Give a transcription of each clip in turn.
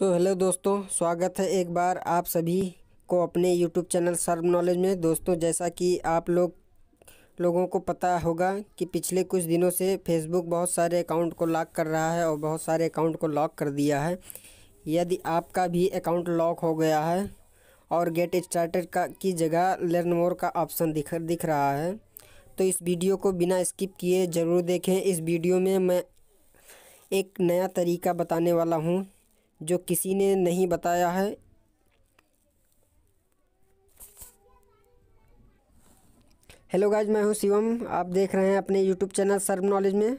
सो so, hello दोस्तों स्वागत है एक बार आप सभी को अपने यूट्यूब चैनल सर्व नॉलेज में दोस्तों जैसा कि आप लोग लोगों को पता होगा कि पिछले कुछ दिनों से फेसबुक बहुत सारे अकाउंट को लॉक कर रहा है और बहुत सारे अकाउंट को लॉक कर दिया है यदि आपका भी अकाउंट लॉक हो गया है और गेट स्टार्टेड का की जगह लर्न मोर का ऑप्शन दिख दिख रहा है तो इस वीडियो को बिना स्किप किए ज़रूर देखें इस वीडियो में मैं एक नया तरीका बताने वाला हूँ जो किसी ने नहीं बताया है हेलो गाइज मैं हूं शिवम आप देख रहे हैं अपने यूट्यूब चैनल सर्व नॉलेज में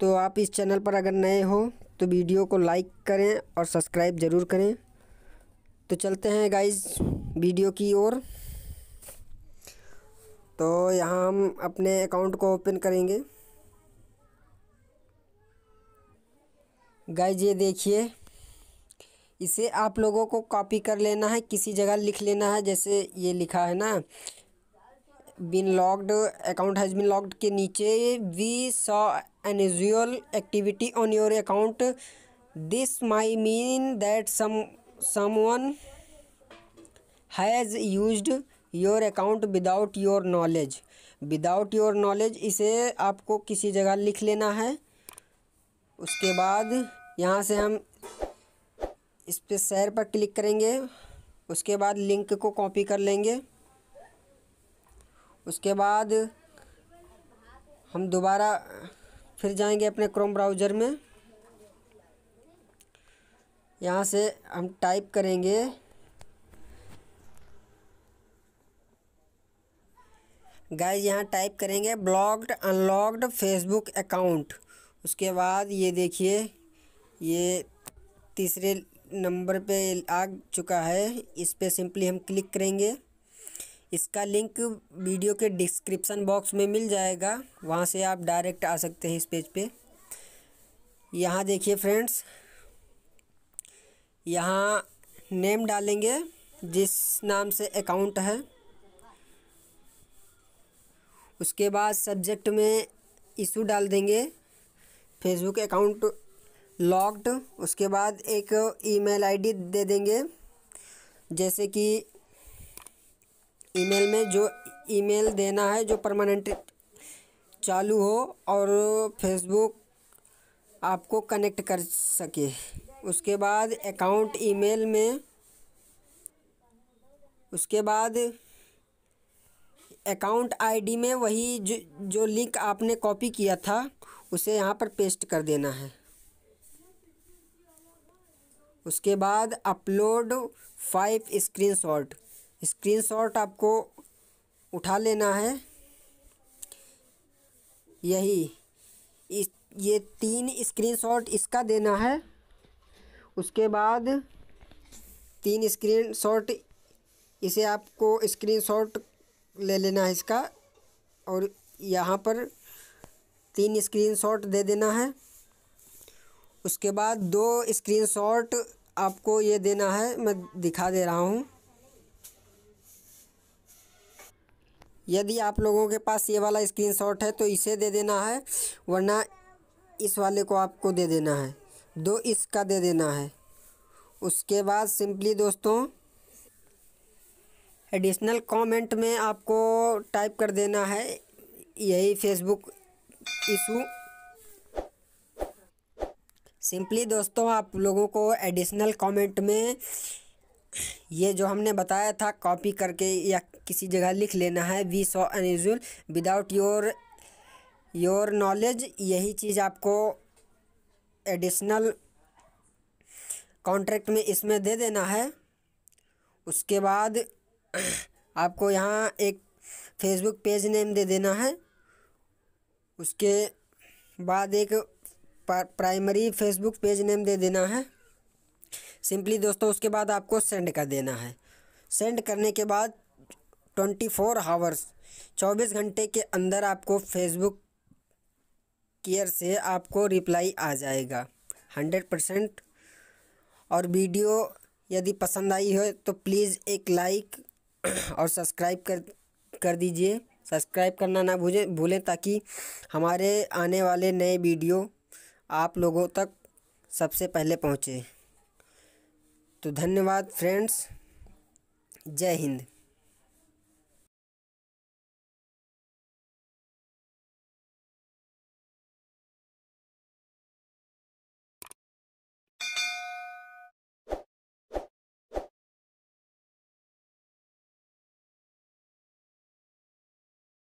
तो आप इस चैनल पर अगर नए हो तो वीडियो को लाइक करें और सब्सक्राइब ज़रूर करें तो चलते हैं गाइज वीडियो की ओर तो यहाँ हम अपने अकाउंट को ओपन करेंगे गाइज ये देखिए इसे आप लोगों को कॉपी कर लेना है किसी जगह लिख लेना है जैसे ये लिखा है ना been locked account has been locked के नीचे we saw unusual activity on your account this may mean that some someone has use your account without your knowledge without your knowledge इसे आपको किसी जगह लिख लेना है उसके बाद यहाँ से हम इस पर शेयर पर क्लिक करेंगे उसके बाद लिंक को कॉपी कर लेंगे उसके बाद हम दोबारा फिर जाएंगे अपने क्रोम ब्राउज़र में यहाँ से हम टाइप करेंगे गाइज यहाँ टाइप करेंगे ब्लॉक्ड अनलॉक्ड फेसबुक अकाउंट उसके बाद ये देखिए ये तीसरे नंबर पे आ चुका है इस पर सिंपली हम क्लिक करेंगे इसका लिंक वीडियो के डिस्क्रिप्शन बॉक्स में मिल जाएगा वहाँ से आप डायरेक्ट आ सकते हैं इस पेज पे यहाँ देखिए फ्रेंड्स यहाँ नेम डालेंगे जिस नाम से अकाउंट है उसके बाद सब्जेक्ट में इशू डाल देंगे फेसबुक अकाउंट लॉक्ड उसके बाद एक ईमेल आईडी दे देंगे जैसे कि ईमेल में जो ईमेल देना है जो परमानेंट चालू हो और फेसबुक आपको कनेक्ट कर सके उसके बाद अकाउंट ईमेल में उसके बाद अकाउंट आईडी में वही जो जो लिंक आपने कॉपी किया था उसे यहाँ पर पेस्ट कर देना है उसके बाद अपलोड फाइव स्क्रीनशॉट स्क्रीनशॉट आपको उठा लेना है यही इस ये तीन स्क्रीनशॉट इसका देना है उसके बाद तीन स्क्रीनशॉट इसे आपको स्क्रीनशॉट ले लेना है इसका और यहाँ पर तीन स्क्रीनशॉट दे देना है उसके बाद दो स्क्रीनशॉट आपको ये देना है मैं दिखा दे रहा हूँ यदि आप लोगों के पास ये वाला स्क्रीनशॉट है तो इसे दे देना है वरना इस वाले को आपको दे देना है दो इसका दे देना है उसके बाद सिंपली दोस्तों एडिशनल कमेंट में आपको टाइप कर देना है यही फेसबुक इशू सिंपली दोस्तों आप लोगों को एडिशनल कमेंट में ये जो हमने बताया था कॉपी करके या किसी जगह लिख लेना है we saw unusual without your your knowledge यही चीज़ आपको एडिशनल कॉन्ट्रैक्ट में इसमें दे देना है उसके बाद आपको यहाँ एक फेसबुक पेज नेम दे देना है उसके बाद एक प्राइमरी फेसबुक पेज नेम दे देना है सिंपली दोस्तों उसके बाद आपको सेंड कर देना है सेंड करने के बाद ट्वेंटी फोर हावर्स चौबीस घंटे के अंदर आपको फेसबुक केयर से आपको रिप्लाई आ जाएगा हंड्रेड परसेंट और वीडियो यदि पसंद आई हो तो प्लीज़ एक लाइक और सब्सक्राइब कर कर दीजिए सब्सक्राइब करना ना भूलें भूलें ताकि हमारे आने वाले नए वीडियो आप लोगों तक सबसे पहले पहुँचे तो धन्यवाद फ्रेंड्स जय हिंद